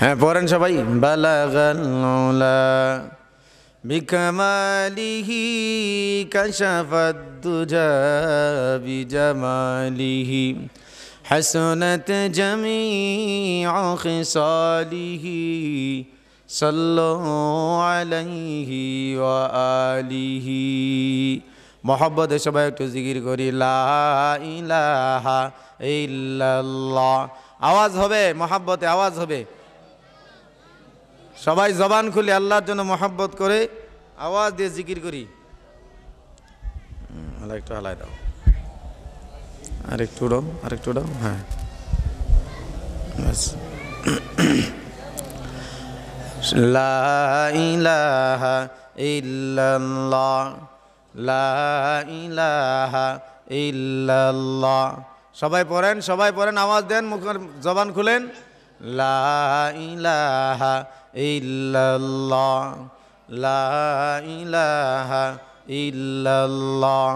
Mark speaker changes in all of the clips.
Speaker 1: হ্যাঁ পড়েন সবাই বালাগালা বিকমালিহি কশফদ্দুজা হসনত জমি جميع خصاله صلوا عليه وآله محبت সবাই একটু জিকির করি লা ইলাহা ইল্লাল্লাহ আওয়াজ হবে মহাব্বতে আওয়াজ হবে সবাই জবান খুলে আল্লাহর জন্য মহাব্বত করে আওয়াজ দিয়ে জিকির করি একটু হালাই দাও আরেকটু উডম আরেকটু উডম হ্যাঁ লা ইলাহা ইল্লাল্লাহ লা সবাই পড়েন সবাই পড়েন আওয়াজ দেন মুখের জবান খুলেন لا إله إلا الله لا إله إلا الله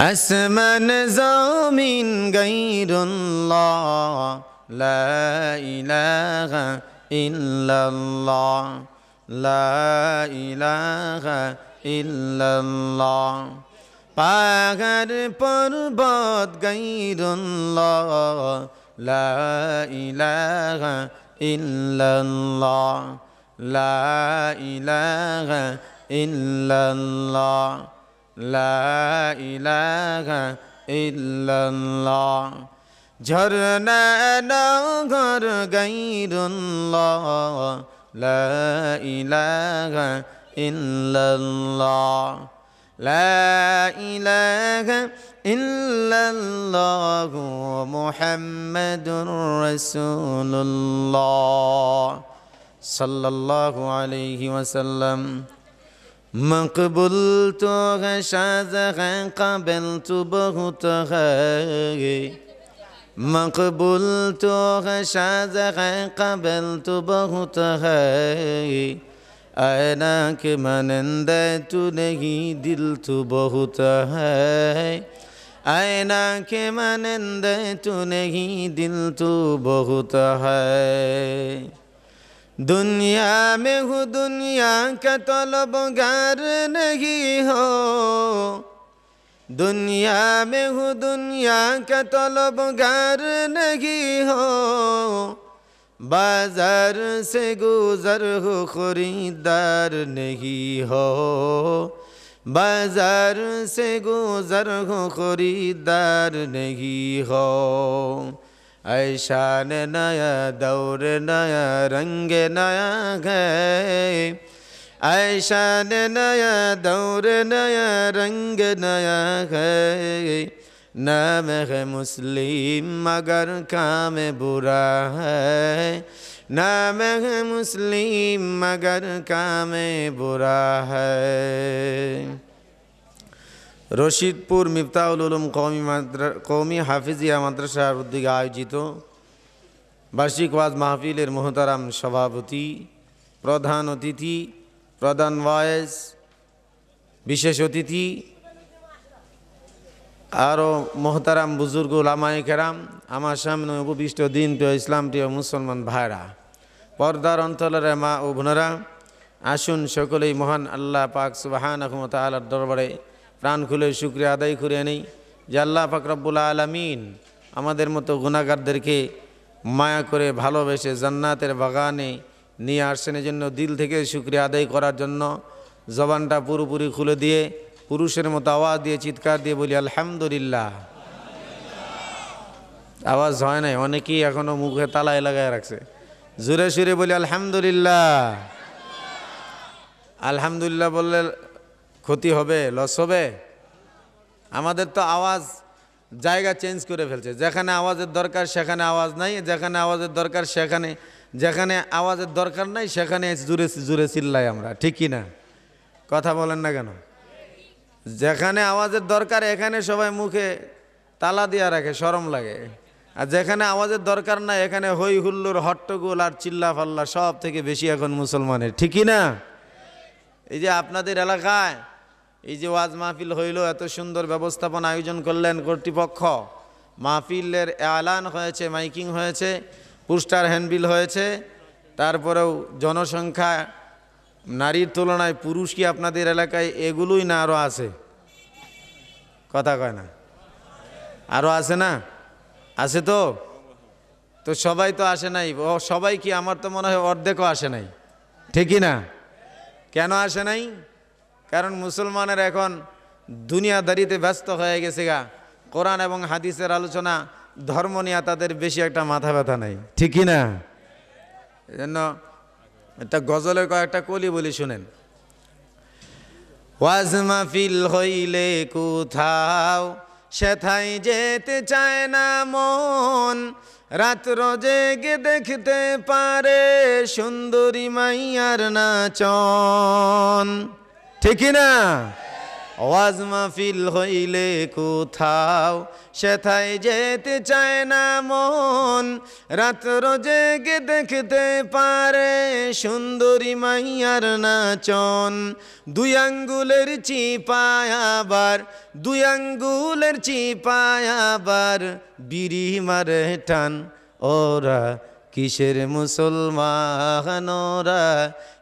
Speaker 1: أسمى نظام غير الله لا إله إلا الله ইল্লাল্লাহ পাহাড় পর্বত গৈরুল্লাহ লা ইলাহা ইল্লাল্লাহ লা ইলাহা ইল্লাল্লাহ লা ইলাহা ইল্লাল্লাহ ঝরনা নগর গৈরুল্লাহ لا إله إلا الله لا إله إلا الله محمد رسول الله صلى الله عليه وسلم مقبلتها شاذها قبلت بغتها مقبول تو ہے شاز ہے قبل تو بہت ہے آئینہ کے مانندہ تو نہیں دل تو بہت ہے آئینہ کے مانندہ تو نہیں دل تو بہت ہے دنیا میں ہو دنیا کا طلبگار نہیں ہو दुनिया में हूँ दुनिया का तलबगार नहीं हो बाजार से गुजर हो खरीदार नहीं हो बाजार से गुजर हो खरीदार नहीं हो ऐशा नया दौर नया रंग नया है ऐशान नया दौर नया रंग नया है नाम है मुस्लिम मगर काम बुरा है नाम है मुस्लिम রশিদপুর মিফতাউল উলুম কৌমি মাদ্রা কৌমি হাফিজিয়া মাদ্রাসার উদ্যোগে আয়োজিত বার্ষিক ওয়াজ মাহফিলের মহতারাম সভাপতি প্রধান অতিথি প্রধান ভয়েস বিশেষ অতিথি আরও মোহতারাম বুজুর্গ লামাই কেরাম আমার সামনে উপবিষ্ট দিন প্রিয় ইসলাম প্রিয় মুসলমান ভাইরা পর্দার অন্তরের মা ও বোনেরা আসুন সকলেই মহান আল্লাহ পাক সুবাহান আহমত আল্লাহর দরবারে প্রাণ খুলে শুক্রিয়া আদায় করে নেই যে আল্লাহ পাক রব্বুল আলমিন আমাদের মতো গুণাগারদেরকে মায়া করে ভালোবেসে জান্নাতের বাগানে নিয়ে আসছেন জন্য দিল থেকে শুক্রিয়া আদায় করার জন্য জবানটা পুরোপুরি খুলে দিয়ে পুরুষের মতো আওয়াজ দিয়ে চিৎকার দিয়ে বলি আলহামদুলিল্লাহ আওয়াজ হয় নাই অনেকেই এখনও মুখে তালায় লাগায় রাখছে জোরে সুরে বলি আলহামদুলিল্লাহ আলহামদুলিল্লাহ বললে ক্ষতি হবে লস হবে আমাদের তো আওয়াজ জায়গা চেঞ্জ করে ফেলছে যেখানে আওয়াজের দরকার সেখানে আওয়াজ নাই যেখানে আওয়াজের দরকার সেখানে যেখানে আওয়াজের দরকার নাই সেখানে জুড়ে জুড়ে চিল্লাই আমরা ঠিক না কথা বলেন না কেন যেখানে আওয়াজের দরকার এখানে সবাই মুখে তালা দিয়া রাখে সরম লাগে আর যেখানে আওয়াজের দরকার না এখানে হই হুল্লুর হট্টগোল আর চিল্লা ফাল্লা সব থেকে বেশি এখন মুসলমানের ঠিকই না এই যে আপনাদের এলাকায় এই যে ওয়াজ মাহফিল হইল এত সুন্দর ব্যবস্থাপনা আয়োজন করলেন কর্তৃপক্ষ মাহফিলের এলান হয়েছে মাইকিং হয়েছে পোস্টার হ্যান্ডবিল হয়েছে তারপরেও জনসংখ্যা নারীর তুলনায় পুরুষ কি আপনাদের এলাকায় এগুলোই না আরও আছে কথা কয় না আরও আছে না আছে তো তো সবাই তো আসে নাই ও সবাই কি আমার তো মনে হয় অর্ধেকও আসে নাই ঠিকই না কেন আসে নাই কারণ মুসলমানের এখন দুনিয়াদারিতে ব্যস্ত হয়ে গেছে গা কোরআন এবং হাদিসের আলোচনা ধর্ম নিয়ে তাদের বেশি একটা মাথা ব্যথা নেই ঠিকই না এজন্য একটা গজলের কয়েকটা কলি বলি শুনেন ওয়াজ ফিল হইলে কোথাও সেথাই যেতে চায় না মন রাত জেগে দেখতে পারে সুন্দরী মাইয়ার নাচন ঠিকই না ওয়াজ ফিল হইলে কোথাও সেথায় যেতে চায় না মন রাত্র জেগে দেখতে পারে সুন্দরী মাইয়ার নাচন দুই আঙ্গুলের চিপায় আবার দুই আঙ্গুলের চিপায় আবার বিড়ি মারে টান ওরা কিসের মুসলমান ওরা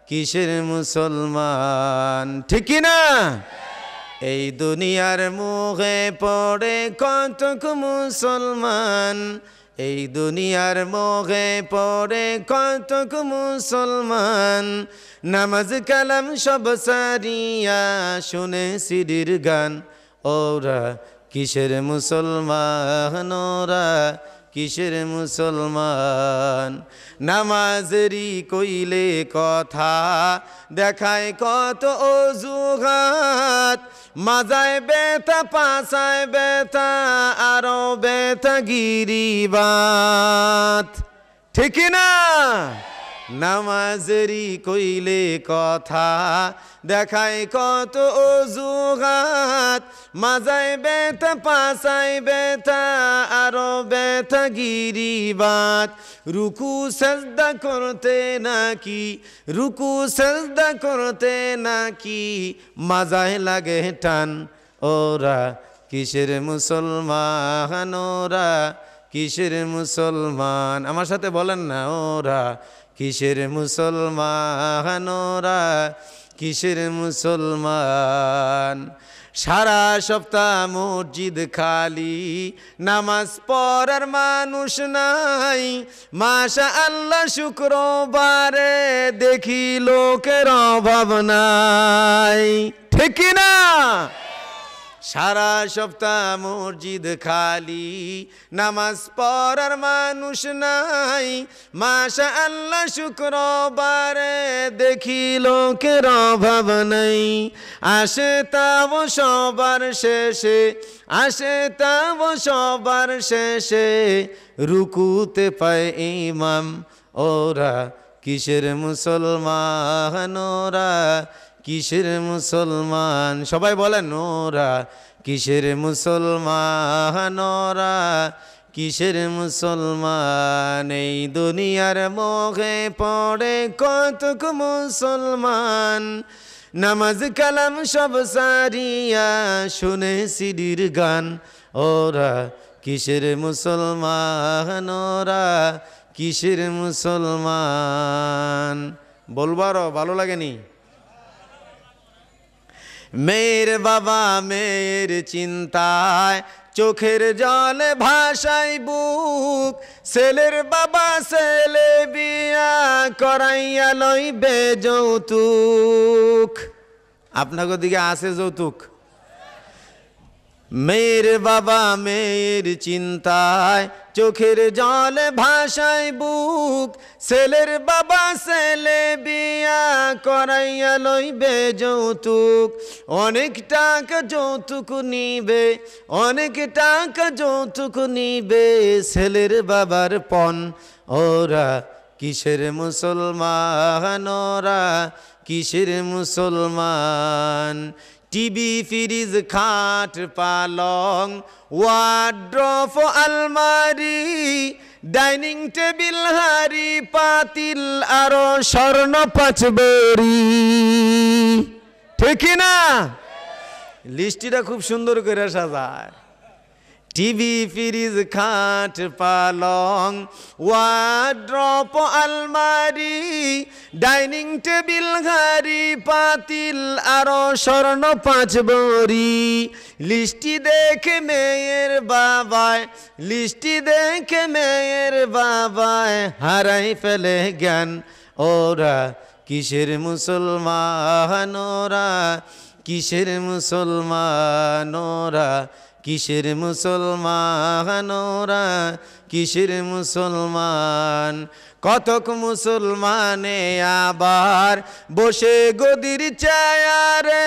Speaker 1: কিসের মুসলমান ঠিক না এই দুনিয়ার মুখে পড়ে কতক মুসলমান এই দুনিয়ার মুখে পড়ে কতক মুসলমান নামাজ কালাম সব সারিয়া শুনে সিডির গান ওরা কিসের মুসলমান ওরা কিসের মুসলমান নামাজরি কইলে কথা দেখায় কত অজুঘাত মাজায় বেতা পাশায় বেতা আরো বেতা গিরিবাত ঠিক না নামাজরি কইলে কথা দেখায় কত অজুহাত মাজায় বেতা পাশায় বেতা আরো বেতা গিরিবাত রুকু সাজদা করতে নাকি রুকু সাজদা করতে নাকি মাজায় লাগে টান ওরা কিসের মুসলমান ওরা কিসের মুসলমান আমার সাথে বলেন না ওরা কিসের মুসলমান ওরা কিসের মুসলমান সারা সপ্তাহ মসজিদ খালি নামাজ পড়ার মানুষ নাই মাশা আল্লাহ শুক্রবারে দেখি লোকের অভাব নাই ঠিক না সারা সপ্তাহ মসজিদ খালি নামাজ পড়ার মানুষ নাই মাশা আল্লাহ শুক্রবারে দেখি লোকের অভাব নাই আসে তাব সবার শেষে আসে তাব সবার শেষে রুকুতে পায় ইমাম ওরা কিসের মুসলমান ওরা কিসের মুসলমান সবাই বলেন ওরা কিসের মুসলমান নোরা কিসের মুসলমান এই দুনিয়ার মোহে পড়ে কতক মুসলমান নামাজ কালাম সব সারিয়া শুনে সিডির গান ওরা কিসের মুসলমান ওরা কিসের মুসলমান বলবারও ভালো লাগেনি মেয়ের বাবা মেয়ের চিন্তায় চোখের জল ভাষাই বুক ছেলের বাবা ছেলে বিয়া করাইয়া লইবে যৌতুক আপনাকে দিকে আছে যৌতুক মেয়ের বাবা মেয়ের চিন্তায় চোখের জল ভাষায় বুক ছেলের বাবা ছেলে বিয়া করাইয়া লইবে যৌতুক অনেক টাকা যৌতুক নিবে অনেক টাকা যৌতুক নিবে ছেলের বাবার পণ ওরা কিসের মুসলমান ওরা কিসের মুসলমান টিভি ফিরিজ খাট পালং ওয়াড্রফ আলমারি ডাইনিং টেবিল হারি পাতিল আরো স্বর্ণ পাঁচবেরি ঠিক না লিস্টিটা খুব সুন্দর করে সাজায় টিভি ফ্রিজ খাট পালং ওয়াড্রপ আলমারি ডাইনিং টেবিল ঘাড়ি পাতিল আরো স্বর্ণ পাঁচ বড়ি লিস্টি দেখে মেয়ের বাবায় লিস্টি দেখে মেয়ের বাবায় হারাই ফেলে জ্ঞান ওরা কিসের মুসলমান ওরা কিসের মুসলমান ওরা কিসের মুসলমানরা কিসের মুসলমান কতক মুসলমানে আবার বসে গদির চায়ারে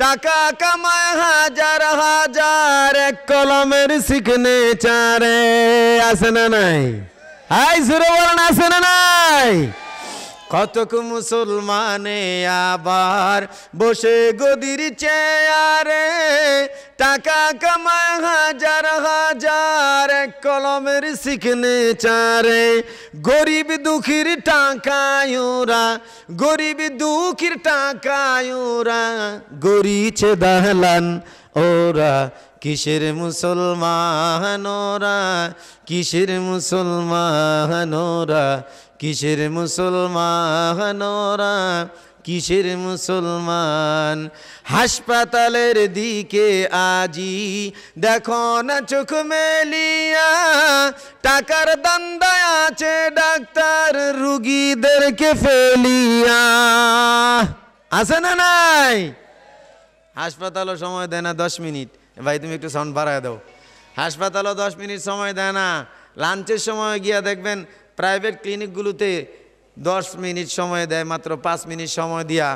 Speaker 1: টাকা কামায় হাজার হাজার এক কলমের শিখনে চারে আসে না নাই হাই সুরবরণ আছে না নাই কতক মুসলমানে আবার বসে গদির চেয়ারে টাকা কামায় হাজার হাজার এক কলমের চারে গরিব দুঃখীর টাকায়ুরা গরিব দুঃখীর টাকায়ুরা ওরা গরিছে দাহলান ওরা কিসের মুসলমানোরা কিসের মুসলমানোরা কিসের মুসলমানোরা কিসের মুসলমান হাসপাতালের দিকে আজি দেখো না চোখ মেলিয়া টাকার দান্দায় আছে ডাক্তার রুগীদেরকে ফেলিয়া আছে না নাই হাসপাতালও সময় দেয় না দশ মিনিট ভাই তুমি একটু সাউন্ড বাড়ায় দাও হাসপাতালও দশ মিনিট সময় দেয় না লাঞ্চের সময় গিয়া দেখবেন প্রাইভেট ক্লিনিকগুলোতে দশ মিনিট সময় দেয় মাত্র পাঁচ মিনিট সময় দিয়া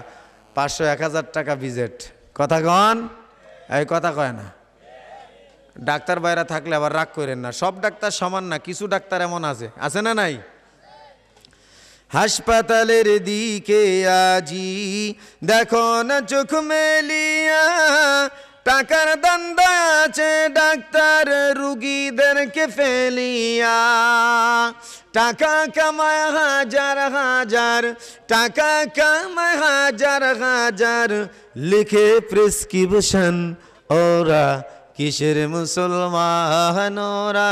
Speaker 1: পাঁচশো এক হাজার টাকা ভিজিট কথা কন এই কথা কয় না ডাক্তার বাইরা থাকলে আবার রাগ করেন না সব ডাক্তার সমান না কিছু ডাক্তার এমন আছে আছে না নাই হাসপাতালের দিকে আজি দেখো না চোখ মেলিয়া টাকার দন্দা আছে ডাক্তার রুগীদেরকে ফেলিয়া টাকা কামায় হাজার হাজার টাকা কামায় হাজার হাজার লিখে প্রেসক্রিপশন ওরা কিসের মুসলমান ওরা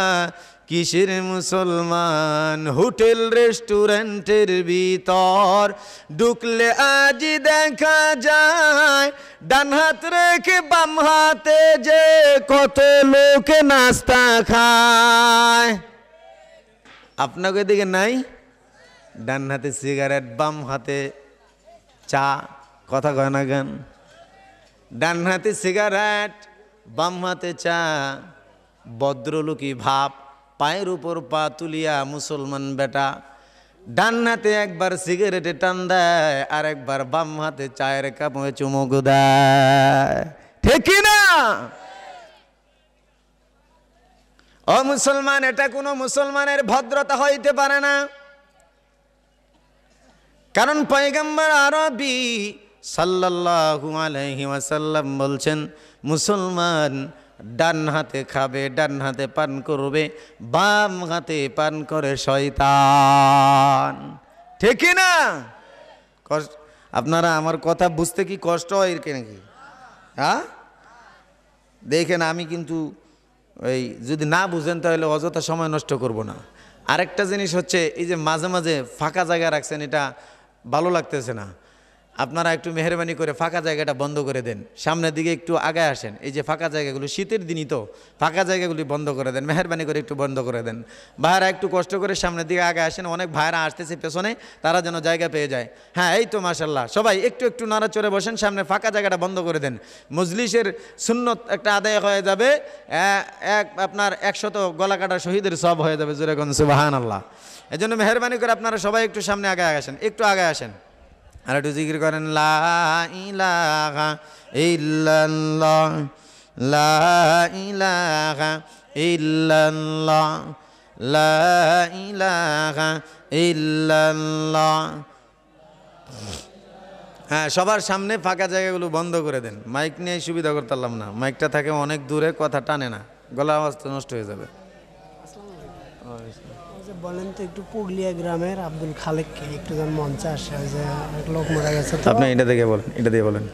Speaker 1: কিসের মুসলমান হোটেল রেস্টুরেন্টের ভিতর ঢুকলে আজ দেখা যায় ডান হাত রেখে বাম হাতে যে কত লোক নাস্তা খায় আপনাকে দিকে নাই ডান হাতে সিগারেট বাম হাতে চা কথা কয় না গান ডান হাতে সিগারেট বাম হাতে চা ভদ্রলোকী ভাব পায়ের উপর পা তুলিয়া মুসলমান বেটা ডান হাতে একবার সিগারেটে টান দেয় আর একবার বাম হাতে চায়ের কাপড়ে চুমুক দেয় ঠিক না ও মুসলমান এটা কোনো মুসলমানের ভদ্রতা হইতে পারে না কারণ পয়গম্বর আরবি সাল্লাহ আলহিম ওয়াসাল্লাম বলছেন মুসলমান ডান হাতে খাবে ডান হাতে পান করবে বাম হাতে পান করে শয়তান ঠিক না কষ্ট আপনারা আমার কথা বুঝতে কি কষ্ট হয় কে নাকি হ্যাঁ দেখেন আমি কিন্তু এই যদি না বুঝেন তাহলে অযথা সময় নষ্ট করব না আরেকটা জিনিস হচ্ছে এই যে মাঝে মাঝে ফাঁকা জায়গা রাখছেন এটা ভালো লাগতেছে না আপনারা একটু মেহরবানি করে ফাঁকা জায়গাটা বন্ধ করে দেন সামনের দিকে একটু আগায় আসেন এই যে ফাঁকা জায়গাগুলো শীতের দিনই তো ফাঁকা জায়গাগুলি বন্ধ করে দেন মেহরবানি করে একটু বন্ধ করে দেন ভাইরা একটু কষ্ট করে সামনের দিকে আগে আসেন অনেক ভাইরা আসতেছে পেছনে তারা যেন জায়গা পেয়ে যায় হ্যাঁ এই তো মাসাল্লাহ সবাই একটু একটু নাড়া চড়ে বসেন সামনে ফাঁকা জায়গাটা বন্ধ করে দেন মজলিসের সুন্নত একটা আদায় হয়ে যাবে এক আপনার একশত গলা কাটা শহীদের সব হয়ে যাবে জুরেগঞ্জ সুবাহান আল্লাহ এই জন্য মেহরবানি করে আপনারা সবাই একটু সামনে আগে আসেন একটু আগে আসেন আর একটু জিকির করেন লা ইলাহা ইল্লাল্লাহ লা লা হ্যাঁ সবার সামনে ফাঁকা জায়গাগুলো বন্ধ করে দেন মাইক নিয়ে সুবিধা করতে পারলাম না মাইকটা থাকে অনেক দূরে কথা টানে না গলা আওয়াজটা নষ্ট হয়ে যাবে বলেন তো একটু গ্রামের আব্দুল খালেককে একটু যেন মঞ্চে আসে যে লোক মারা গেছে আপনি এটা দেখে বলেন এটা দিয়ে বলেন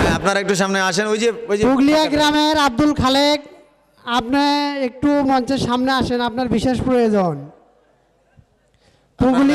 Speaker 1: হ্যাঁ, আপনারা একটু সামনে আসেন ওই যে ওই যে পুগলিয়া গ্রামের আব্দুল খালেক আপনি একটু মঞ্চের সামনে আসেন আপনার বিশেষ প্রয়োজন পুগলি